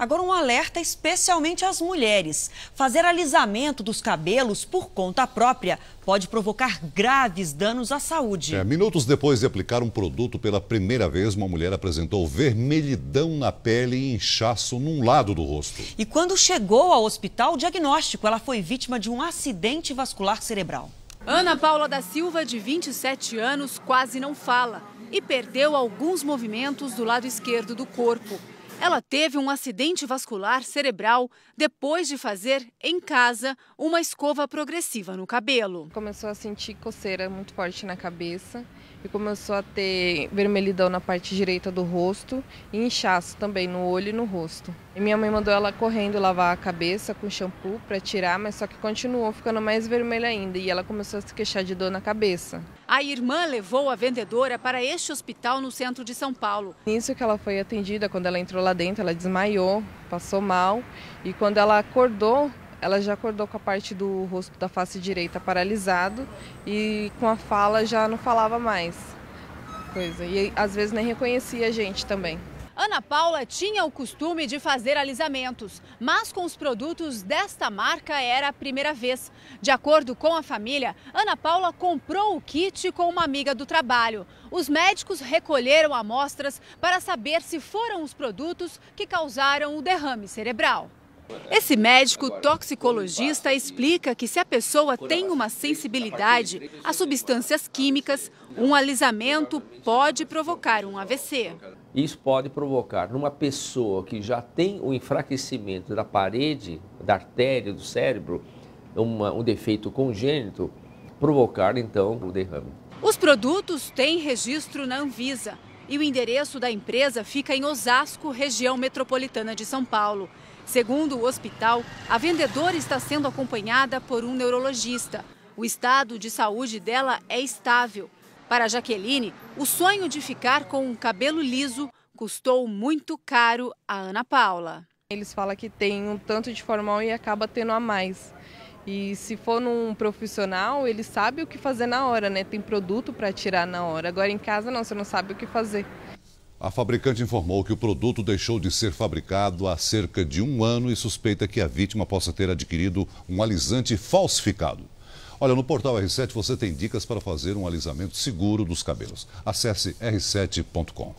Agora, um alerta especialmente às mulheres: fazer alisamento dos cabelos por conta própria pode provocar graves danos à saúde. É, minutos depois de aplicar um produto pela primeira vez, uma mulher apresentou vermelhidão na pele e inchaço num lado do rosto. E quando chegou ao hospital, o diagnóstico: ela foi vítima de um acidente vascular cerebral. Ana Paula da Silva, de 27 anos, quase não fala e perdeu alguns movimentos do lado esquerdo do corpo. Ela teve um acidente vascular cerebral depois de fazer, em casa, uma escova progressiva no cabelo. Começou a sentir coceira muito forte na cabeça e começou a ter vermelhidão na parte direita do rosto e inchaço também no olho e no rosto. E minha mãe mandou ela correndo lavar a cabeça com shampoo para tirar, mas só que continuou ficando mais vermelha ainda e ela começou a se queixar de dor na cabeça. A irmã levou a vendedora para este hospital no centro de São Paulo. Nisso que ela foi atendida, quando ela entrou lá dentro, ela desmaiou, passou mal e quando ela acordou, ela já acordou com a parte do rosto da face direita paralisado e com a fala já não falava mais. Coisa. E às vezes nem reconhecia a gente também. Ana Paula tinha o costume de fazer alisamentos, mas com os produtos desta marca era a primeira vez. De acordo com a família, Ana Paula comprou o kit com uma amiga do trabalho. Os médicos recolheram amostras para saber se foram os produtos que causaram o derrame cerebral. Esse médico toxicologista explica que se a pessoa tem uma sensibilidade a substâncias químicas, um alisamento pode provocar um AVC. Isso pode provocar numa pessoa que já tem o enfraquecimento da parede, da artéria, do cérebro, uma, um defeito congênito, provocar então o derrame. Os produtos têm registro na Anvisa e o endereço da empresa fica em Osasco, região metropolitana de São Paulo. Segundo o hospital, a vendedora está sendo acompanhada por um neurologista. O estado de saúde dela é estável. Para Jaqueline, o sonho de ficar com um cabelo liso custou muito caro a Ana Paula. Eles falam que tem um tanto de formal e acaba tendo a mais. E se for num profissional, ele sabe o que fazer na hora, né? Tem produto para tirar na hora. Agora em casa não, você não sabe o que fazer. A fabricante informou que o produto deixou de ser fabricado há cerca de um ano e suspeita que a vítima possa ter adquirido um alisante falsificado. Olha, no portal R7 você tem dicas para fazer um alisamento seguro dos cabelos. Acesse r7.com.